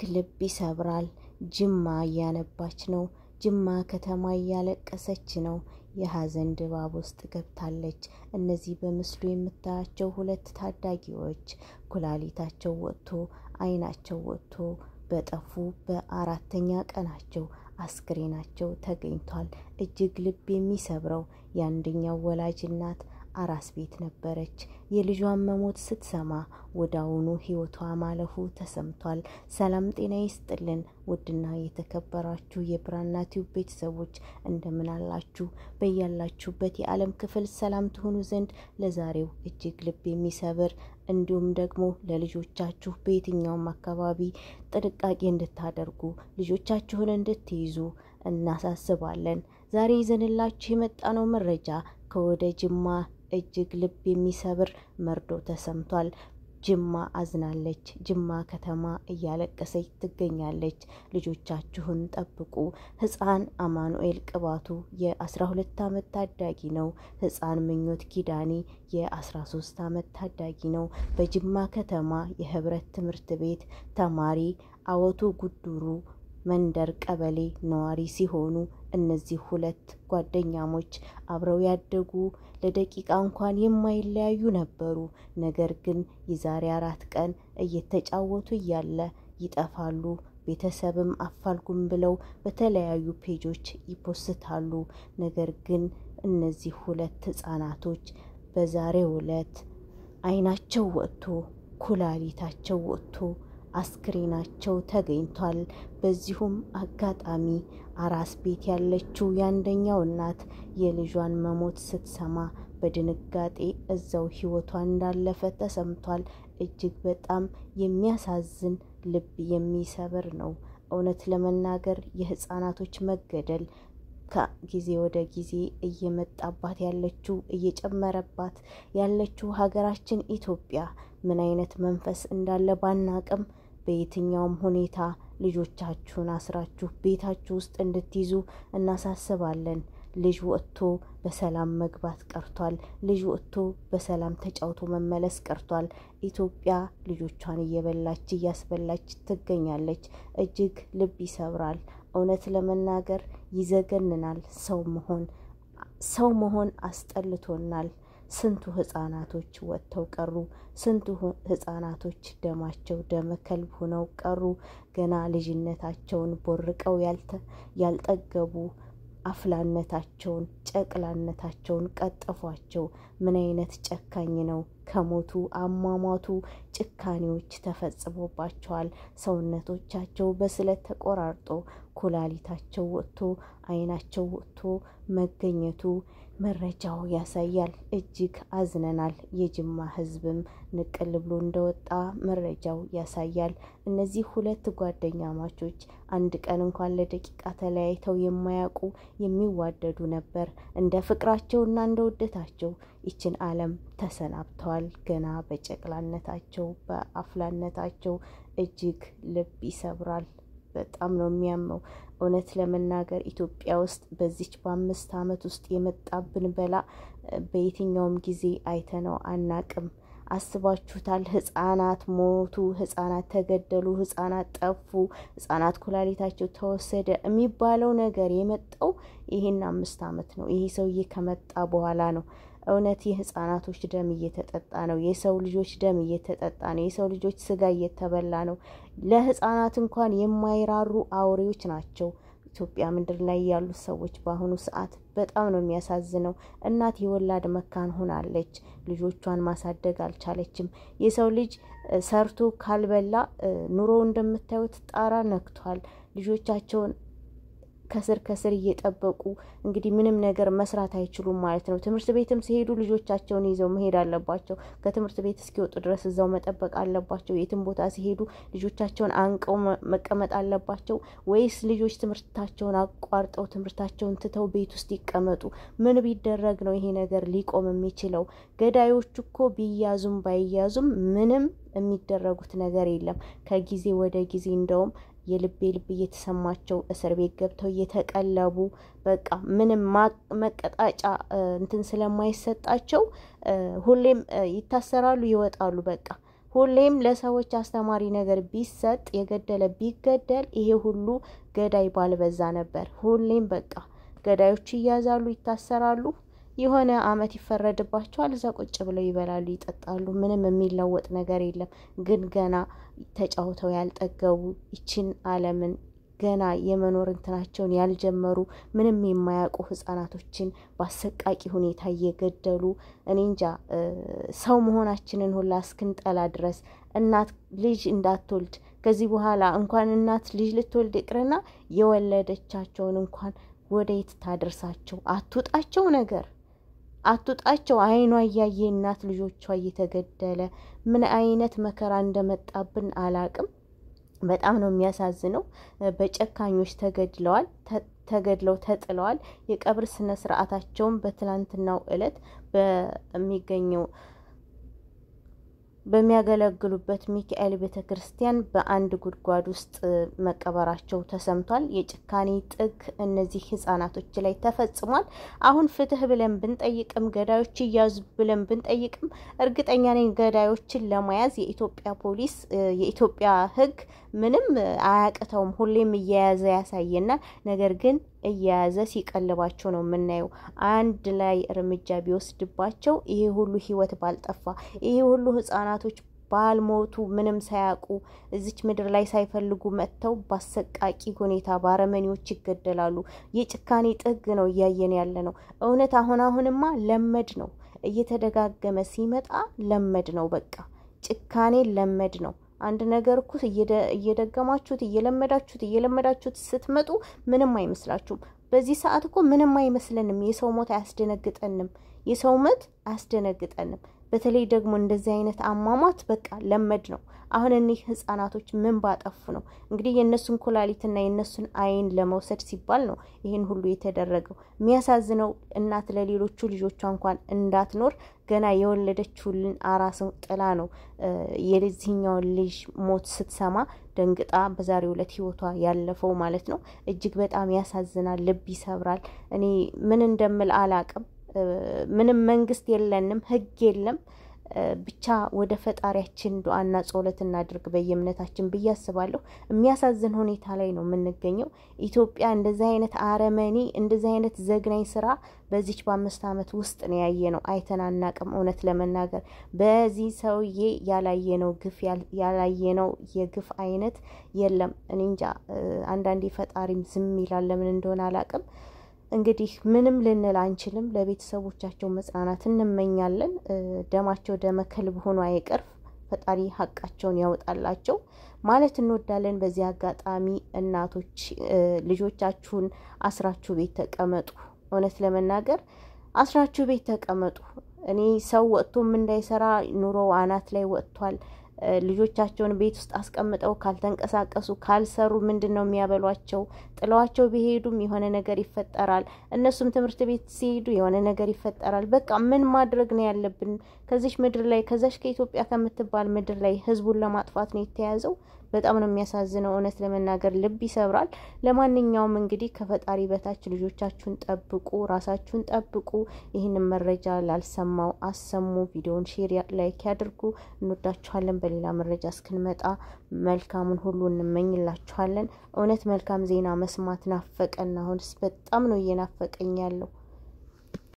ልክ ልብ ይሰብራል። ጅማ እያነባች ነው። ጅማ ከተማ እያለቀሰች ነው። የሀዘን ድባብ ውስጥ ገብታለች። እነዚህ በምስሉ የምታያቸው ሁለት ታዳጊዎች ኩላሊታቸው ወጥቶ አይናቸው ወጥቶ በጠፉ በአራተኛ ቀናቸው አስክሬናቸው ተገኝቷል። እጅግ ልብ የሚሰብረው የአንደኛው ወላጅ እናት አራስ ቤት ነበረች። የልጇን መሞት ስትሰማ ወዳውኑ ህይወቷ ማለፉ ተሰምቷል። ሰላም ጤና ይስጥልን ውድና የተከበራችሁ የብራና ቲዩብ ቤተሰቦች እንደምን አላችሁ? በያላችሁበት የዓለም ክፍል ሰላም ትሆኑ ዘንድ ለዛሬው እጅግ ልብ የሚሰብር እንዲሁም ደግሞ ለልጆቻችሁ በየትኛውም አካባቢ ጥንቃቄ እንድታደርጉ ልጆቻችሁን እንድትይዙ እናሳስባለን። ዛሬ ይዘንላችሁ የመጣ ነው መረጃ ከወደ ጅማ እጅግ ልብ የሚሰብር መርዶ ተሰምቷል። ጅማ አዝናለች። ጅማ ከተማ እያለቀሰች ትገኛለች። ልጆቻችሁን ጠብቁ። ህፃን አማኑኤል ቅባቱ የ12 ዓመት ታዳጊ ነው። ህፃን ምኞት ኪዳኔ የ13 ዓመት ታዳጊ ነው። በጅማ ከተማ የህብረት ትምህርት ቤት ተማሪ አወቱ ጉዱሩ መንደር ቀበሌ ነዋሪ ሲሆኑ እነዚህ ሁለት ጓደኛሞች አብረው ያደጉ ለደቂቃ እንኳን የማይለያዩ ነበሩ። ነገር ግን የዛሬ አራት ቀን እየተጫወቱ እያለ ይጠፋሉ። ቤተሰብም አፋልጉም ብለው በተለያዩ ፔጆች ይፖስታሉ። ነገር ግን እነዚህ ሁለት ህጻናቶች በዛሬው ዕለት አይናቸው ወጥቶ ኩላሊታቸው ወጥቶ አስክሬናቸው ተገኝቷል። በዚሁም አጋጣሚ አራስ ቤት ያለችው የአንደኛው እናት የልጇን መሞት ስትሰማ በድንጋጤ እዛው ህይወቷ እንዳለፈ ተሰምቷል። እጅግ በጣም የሚያሳዝን ልብ የሚሰብር ነው። እውነት ለመናገር የህፃናቶች መገደል ከጊዜ ወደ ጊዜ እየመጣባት ያለችው እየጨመረባት ያለችው ሀገራችን ኢትዮጵያ ምን አይነት መንፈስ እንዳለ ባናቅም በየትኛውም ሁኔታ ልጆቻችሁን አስራችሁ ቤታችሁ ውስጥ እንድትይዙ እናሳስባለን። ልጅ ወጥቶ በሰላም መግባት ቀርቷል። ልጅ ወጥቶ በሰላም ተጫውቶ መመለስ ቀርቷል። ኢትዮጵያ ልጆቿን እየበላች እያስበላች ትገኛለች። እጅግ ልብ ይሰብራል። እውነት ለመናገር ይዘገንናል። ሰው መሆን ሰው መሆን አስጠልቶናል። ስንቱ ህጻናቶች ወጥተው ቀሩ? ስንቱ ህጻናቶች ደማቸው ደመ ከልብ ሆነው ቀሩ? ገና ልጅነታቸውን ቦርቀው ያልጠገቡ አፍላነታቸውን ጨቅላነታቸውን ቀጠፏቸው። ምን አይነት ጨካኝ ነው! ከሞቱ አሟሟቱ ጭካኔዎች ተፈጽሞባቸዋል። ሰውነቶቻቸው በስለት ተቆራርጦ ኩላሊታቸው ወጥቶ አይናቸው ወጥቶ መገኘቱ መረጃው ያሳያል። እጅግ አዝነናል። የጅማ ህዝብም ንቅል ብሎ እንደወጣ መረጃው ያሳያል። እነዚህ ሁለት ጓደኛ ማቾች አንድ ቀን እንኳን ለደቂቃ ተለያይተው የማያውቁ የሚዋደዱ ነበር። እንደ ፍቅራቸውና እንደ ውደታቸው ይችን ዓለም ተሰናብተዋል። ገና በጨቅላነታቸው በአፍላነታቸው እጅግ ልብ ይሰብራል። በጣም ነው የሚያመው። እውነት ለመናገር ኢትዮጵያ ውስጥ በዚች በአምስት ዓመት ውስጥ የመጣብን በላ በየትኛውም ጊዜ አይተነው አናቅም። አስባችሁታል? ህጻናት ሞቱ፣ ህጻናት ተገደሉ፣ ህጻናት ጠፉ፣ ህጻናት ኩላሊታቸው ተወሰደ የሚባለው ነገር የመጣው ይህን አምስት ዓመት ነው። ይሄ ሰውዬ ከመጣ በኋላ ነው። እውነት የህፃናቶች ደም እየተጠጣ ነው። የሰው ልጆች ደም እየተጠጣ ነው። የሰው ልጆች ስጋ እየተበላ ነው። ለህፃናት እንኳን የማይራሩ አውሬዎች ናቸው ኢትዮጵያ ምድር ላይ ያሉት ሰዎች በአሁኑ ሰዓት በጣም ነው የሚያሳዝነው። እናት የወላድ መካን ሆናለች። ልጆቿን ማሳደግ አልቻለችም። የሰው ልጅ ሰርቶ ካልበላ ኑሮ እንደምታዩት ጣራ ነክቷል። ልጆቻቸውን ከስር ከስር እየጠበቁ እንግዲህ ምንም ነገር መስራት አይችሉም ማለት ነው። ትምህርት ቤትም ሲሄዱ ልጆቻቸውን ይዘው መሄድ አለባቸው። ከትምህርት ቤት እስኪወጡ ድረስ እዛው መጠበቅ አለባቸው። የትም ቦታ ሲሄዱ ልጆቻቸውን አንቀው መቀመጥ አለባቸው ወይስ ልጆች ትምህርታቸውን አቋርጠው ትምህርታቸውን ትተው ቤት ውስጥ ይቀመጡ? ምን ቢደረግ ነው ይሄ ነገር ሊቆም የሚችለው? ገዳዮች እኮ ቢያዙም ባይያዙም ምንም የሚደረጉት ነገር የለም። ከጊዜ ወደ ጊዜ እንደውም የልቤ ልብ እየተሰማቸው እስር ቤት ገብተው እየተቀለቡ በቃ ምንም መቀጣጫ እንትን ስለማይሰጣቸው ሁሌም ይታሰራሉ፣ ይወጣሉ። በቃ ሁሌም ለሰዎች አስተማሪ ነገር ቢሰጥ የገደለ ቢገደል ይሄ ሁሉ ገዳይ ባልበዛ ነበር። ሁሌም በቃ ገዳዮች ይያዛሉ፣ ይታሰራሉ። የሆነ አመት ይፈረድባቸዋል። እዛ ቁጭ ብለው ይበላሉ፣ ይጠጣሉ። ምንም የሚለወጥ ነገር የለም። ግን ገና ተጫውተው ያልጠገቡ ይችን አለምን ገና የመኖር እንትናቸውን ያልጀመሩ ምንም የማያውቁ ህጻናቶችን በአሰቃቂ ሁኔታ እየገደሉ እኔ እንጃ ሰው መሆናችንን ሁላ እስክንጠላ ድረስ እናት ልጅ እንዳትወልድ ከዚህ በኋላ እንኳን እናት ልጅ ልትወልድ ይቅርና የወለደቻቸውን እንኳን ወደ የት ታደርሳቸው አትውጣቸው ነገር አትውጣቸው አይኗ እያየ እናት ልጆቿ እየተገደለ ምን አይነት መከራ እንደመጣብን አላቅም። በጣም ነው የሚያሳዝነው። በጨካኞች ተገድለዋል፣ ተገድለው ተጥለዋል። የቀብር ስነ ስርዓታቸውን በትላንትናው እለት በሚገኘው በሚያገለግሉበት ሚካኤል ቤተ ክርስቲያን በአንድ ጉድጓድ ውስጥ መቀበራቸው ተሰምቷል። የጭካኔ ጥግ እነዚህ ህጻናቶች ላይ ተፈጽሟል። አሁን ፍትህ ብለን ብንጠይቅም ገዳዮች እያዙ ብለን ብንጠይቅም እርግጠኛ ነኝ ገዳዮችን ለመያዝ የኢትዮጵያ ፖሊስ የኢትዮጵያ ህግ ምንም አያቅተውም። ሁሌም እየያዘ ያሳየናል። ነገር ግን እየያዘ ሲቀልባቸው ነው የምናየው። አንድ ላይ እርምጃ ቢወስድባቸው ይሄ ሁሉ ህይወት ባልጠፋ፣ ይሄ ሁሉ ህጻናቶች ባልሞቱ፣ ምንም ሳያውቁ እዚች ምድር ላይ ሳይፈልጉ መጥተው በአሰቃቂ ሁኔታ ባረመኒዎች ይገደላሉ። የጭካኔ ጥግ ነው እያየን ያለ ነው። እውነት አሁን አሁንማ ለመድ ነው፣ እየተደጋገመ ሲመጣ ለመድ ነው። በቃ ጭካኔ ለመድ ነው። አንድ ነገር እኮ እየደገማችሁት እየለመዳችሁት እየለመዳችሁት ስትመጡ ምንም አይመስላችሁም። በዚህ ሰዓት እኮ ምንም አይመስለንም። የሰው ሞት አያስደነግጠንም። የሰው ሞት አያስደነግጠንም። በተለይ ደግሞ እንደዚህ አይነት አሟሟት በቃ ለመድ ነው። አሁን እኒህ ህጻናቶች ምን ባጠፉ ነው? እንግዲህ የእነሱን ኩላሊትና የእነሱን አይን ለመውሰድ ሲባል ነው ይህን ሁሉ የተደረገው። የሚያሳዝነው እናት ለሌሎቹ ልጆቿ እንኳን እንዳትኖር ገና የወለደችውልን አራስን ጥላ ነው የዚህኛውን ልጅ ሞት ስትሰማ ደንግጣ በዛሬው ዕለት ህይወቷ ያለፈው ማለት ነው። እጅግ በጣም ያሳዝናል፣ ልብ ይሰብራል። እኔ ምን እንደምል አላቅም። ምንም መንግስት የለንም፣ ህግ የለም። ብቻ ወደ ፈጣሪያችን ዱአና ጸሎት እናድርግ በየእምነታችን ብዬ አስባለሁ። የሚያሳዝን ሁኔታ ላይ ነው የምንገኘው። ኢትዮጵያ እንደዚህ አይነት አረመኔ፣ እንደዚህ አይነት ዘግናኝ ስራ በዚች በአምስት ዓመት ውስጥ ነው ያየ ነው አይተን አናቅም። እውነት ለመናገር በዚህ ሰውዬ ነው ግፍ ነው የግፍ አይነት የለም። እኔ እንጃ አንዳንዴ ፈጣሪም ዝም ይላል ለምን እንደሆነ አላቅም። እንግዲህ ምንም ልንል አንችልም። ለቤተሰቦቻቸው መጽናናት እንመኛለን። ደማቸው ደመ ከልብ ሆኖ አይቀር። ፈጣሪ ሀቃቸውን ያወጣላቸው ማለት እንወዳለን። በዚህ አጋጣሚ እናቶች ልጆቻችሁን አስራችሁ ቤት ተቀመጡ። እውነት ለመናገር አስራችሁ ቤት ተቀመጡ። እኔ ሰው ወጥቶም እንዳይሰራ ኑሮ አናት ላይ ወጥቷል። ልጆቻቸውን ቤት ውስጥ አስቀምጠው ካልተንቀሳቀሱ ካልሰሩ ምንድን ነው የሚያበሏቸው? ጥለዋቸው ቢሄዱም የሆነ ነገር ይፈጠራል። እነሱም ትምህርት ቤት ሲሄዱ የሆነ ነገር ይፈጠራል። በቃ ምን ማድረግ ነው ያለብን? ከዚች ምድር ላይ ከዛች ከኢትዮጵያ ከምትባል ምድር ላይ ህዝቡን ለማጥፋት ነው የተያዘው። በጣም ነው የሚያሳዝነው። እውነት ለመናገር ልብ ይሰብራል። ለማንኛውም እንግዲህ ከፈጣሪ በታች ልጆቻችሁን ጠብቁ፣ ራሳችሁን ጠብቁ። ይህንን መረጃ ላልሰማው አሰሙ። ቪዲዮን ሼር፣ ላይክ ያድርጉ። እንወዳችኋለን። በሌላ መረጃ እስክንመጣ መልካሙን ሁሉ እንመኝላችኋለን። እውነት መልካም ዜና መስማት ናፈቀን። አሁንስ በጣም ነው እየናፈቀኝ ያለው።